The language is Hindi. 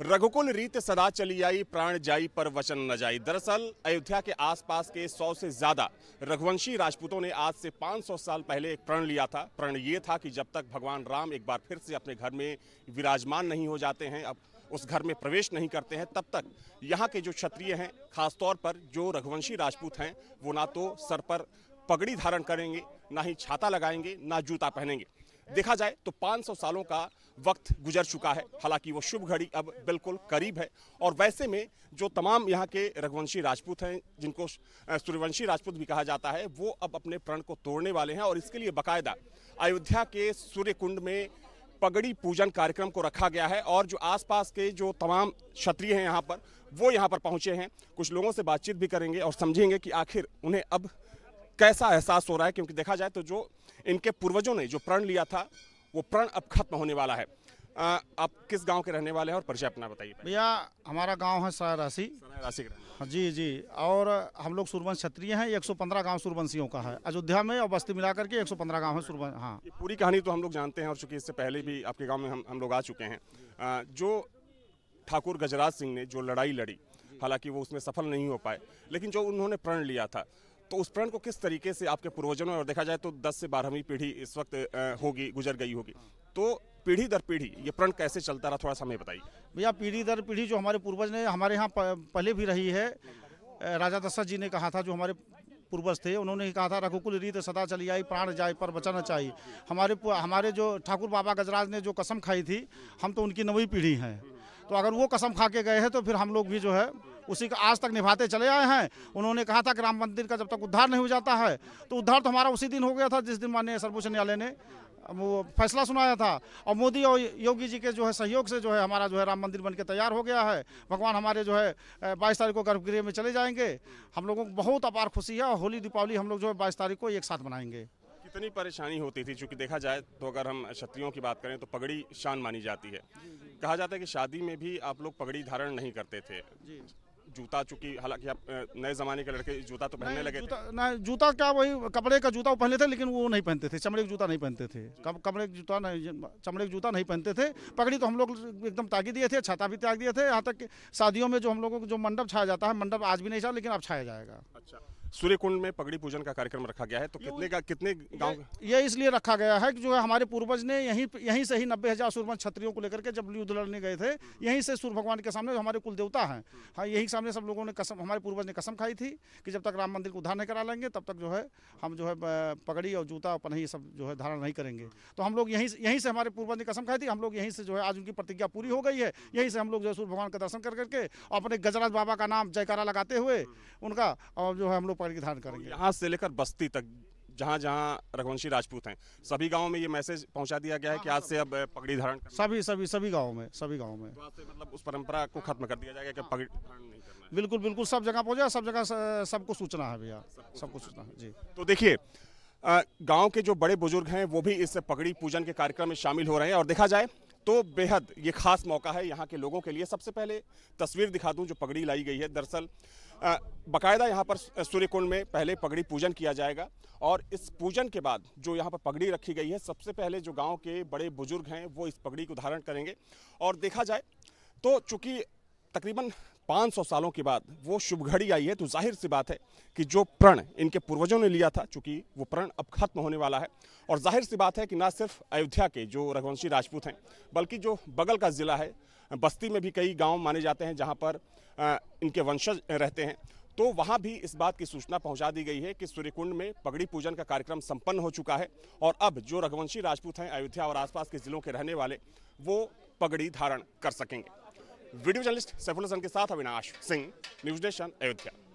रघुकुल रीत सदा चली आई प्राण जाई पर वचन न जाई दरअसल अयोध्या के आसपास के सौ से ज़्यादा रघुवंशी राजपूतों ने आज से 500 साल पहले एक प्रण लिया था प्रण ये था कि जब तक भगवान राम एक बार फिर से अपने घर में विराजमान नहीं हो जाते हैं अब उस घर में प्रवेश नहीं करते हैं तब तक यहाँ के जो क्षत्रिय हैं खासतौर पर जो रघुवंशी राजपूत हैं वो ना तो सर पर पगड़ी धारण करेंगे ना ही छाता लगाएंगे ना जूता पहनेंगे देखा जाए तो 500 सालों का वक्त गुजर चुका है हालांकि वो शुभ घड़ी अब बिल्कुल करीब है और वैसे में जो तमाम यहाँ के रघुवंशी राजपूत हैं जिनको सूर्यवंशी राजपूत भी कहा जाता है वो अब अपने प्रण को तोड़ने वाले हैं और इसके लिए बाकायदा अयोध्या के सूर्य कुंड में पगड़ी पूजन कार्यक्रम को रखा गया है और जो आसपास के जो तमाम क्षत्रिय हैं यहाँ पर वो यहाँ पर पहुँचे हैं कुछ लोगों से बातचीत भी करेंगे और समझेंगे कि आखिर उन्हें अब कैसा एहसास हो रहा है क्योंकि देखा जाए तो जो इनके पूर्वजों ने जो प्रण लिया था वो प्रण अब खत्म होने वाला है आ, आप किस गांव के रहने वाले हैं और परिचय अपना बताइए भैया हमारा गांव है सरासी सरासी जी जी और हम लोग सूरवंश क्षत्रिय हैं 115 गांव सूरवंशियों का है अयोध्या में और बस्ती मिलाकर के 115 गांव है सूरवंश हाँ पूरी कहानी तो हम लोग जानते हैं और चूंकि इससे पहले भी आपके गाँव में हम हम लोग आ चुके हैं जो ठाकुर गजराज सिंह ने जो लड़ाई लड़ी हालांकि वो उसमें सफल नहीं हो पाए लेकिन जो उन्होंने प्रण लिया था तो उस प्रण को किस तरीके से आपके पूर्वजों में और देखा जाए तो दस से बारहवीं पीढ़ी इस वक्त होगी गुजर गई होगी तो पीढ़ी दर पीढ़ी ये प्रण कैसे चलता रहा थोड़ा समय बताइए भैया पीढ़ी दर पीढ़ी जो हमारे पूर्वज ने हमारे यहाँ पहले भी रही है राजा दशरथ जी ने कहा था जो हमारे पूर्वज थे उन्होंने ही कहा था रघुकुल रीत सदा चली आई प्राण जाए पर बचाना चाहिए हमारे हमारे जो ठाकुर बाबा गजराज ने जो कसम खाई थी हम तो उनकी नवी पीढ़ी हैं तो अगर वो कसम खा के गए हैं तो फिर हम लोग भी जो है उसी का आज तक निभाते चले आए हैं उन्होंने कहा था कि राम मंदिर का जब तक उद्धार नहीं हो जाता है तो उद्धार तो हमारा उसी दिन हो गया था जिस दिन माननीय सर्वोच्च न्यायालय ने वो फैसला सुनाया था और मोदी और योगी जी के जो है सहयोग से जो है हमारा जो है राम मंदिर बन के तैयार हो गया है भगवान हमारे जो है बाईस तारीख को गर्भगृह में चले जाएंगे हम लोगों को बहुत अपार खुशी है और होली दीपावली हम लोग जो है बाईस तारीख को एक साथ मनाएंगे कितनी परेशानी होती थी चूँकि देखा जाए तो अगर हम क्षत्रियों की बात करें तो पगड़ी शान मानी जाती है कहा जाता है कि शादी में भी आप लोग पगड़ी धारण नहीं करते थे जूता चूंकि हालांकि आप नए ज़माने के लड़के जूता तो पहनने लगे जूता, ना जूता क्या वही कपड़े का जूता वो पहनते थे लेकिन वो नहीं पहनते थे चमड़े का जूता नहीं पहनते थे कपड़े का जूता नहीं चमड़े का जूता नहीं पहनते थे पगड़ी तो हम लोग एकदम तागी दिए थे छाता भी त्याग दिए थे यहाँ तक शादियों में जो हम लोगों को जो मंडप छाया जाता है मंडप आज भी नहीं छा लेकिन अब छाया जाएगा अच्छा। सूर्य कुंड में पगड़ी पूजन का कार्यक्रम रखा गया है तो कितने का कितने गांव ये इसलिए रखा गया है कि जो है हमारे पूर्वज ने यहीं यहीं से ही नब्बे हजार सूर्यवंश क्षत्रियों को लेकर के जब युद्ध लड़ने गए थे हम्म। यहीं से सूर्य भगवान के सामने हमारे कुल देवता हैं हम्म। हाँ यहीं सामने सब लोगों ने कसम हमारे पूर्वज ने कसम खाई थी कि जब तक राम मंदिर को उद्धार नहीं करा लेंगे तब तक जो है हम जो है पगड़ी और जूता पनही सब जो है धारण नहीं करेंगे हम्म। तो हम लोग यहीं यहीं से हमारे पूर्वज ने कसम खाई थी हम लोग यहीं से जो है आज उनकी प्रतिज्ञा पूरी हो गई है यहीं से हम लोग जो है सूर्य भगवान का दर्शन कर करके अपने गजराज बाबा का नाम जयकारा लगाते हुए उनका और जो है हम लोग परिधान करेंगे तो यहाँ से लेकर बस्ती तक जहाँ जहाँ रघुवंशी राजपूत हैं सभी गाँव में ये मैसेज पहुँचा दिया गया है कि हाँ, आज से अब पगड़ी धारण सभी सभी सभी गाँव में सभी गाँव में तो मतलब उस परंपरा को खत्म कर दिया जाएगा कि हाँ। पगड़ी धारण नहीं करना है। बिल्कुल बिल्कुल सब जगह पहुँचा सब जगह सबको सूचना है भैया सबको सूचना है जी तो देखिए गाँव के जो बड़े बुजुर्ग हैं वो भी इस पगड़ी पूजन के कार्यक्रम में शामिल हो रहे हैं और देखा जाए तो बेहद ये खास मौका है यहाँ के लोगों के लिए सबसे पहले तस्वीर दिखा दूँ जो पगड़ी लाई गई है दरअसल बाकायदा यहाँ पर सूर्यकुंड में पहले पगड़ी पूजन किया जाएगा और इस पूजन के बाद जो यहाँ पर पगड़ी रखी गई है सबसे पहले जो गांव के बड़े बुजुर्ग हैं वो इस पगड़ी को धारण करेंगे और देखा जाए तो चूँकि तकरीबन 500 सालों के बाद वो शुभ घड़ी आई है तो जाहिर सी बात है कि जो प्रण इनके पूर्वजों ने लिया था चूँकि वो प्रण अब खत्म होने वाला है और जाहिर सी बात है कि ना सिर्फ अयोध्या के जो रघुवंशी राजपूत हैं बल्कि जो बगल का ज़िला है बस्ती में भी कई गांव माने जाते हैं जहां पर इनके वंशज रहते हैं तो वहां भी इस बात की सूचना पहुंचा दी गई है कि सूर्यकुंड में पगड़ी पूजन का कार्यक्रम संपन्न हो चुका है और अब जो रघुवंशी राजपूत हैं अयोध्या और आसपास के ज़िलों के रहने वाले वो पगड़ी धारण कर सकेंगे वीडियो जर्नलिस्ट सैफुल हसन के साथ अविनाश सिंह न्यूज नेशन अयोध्या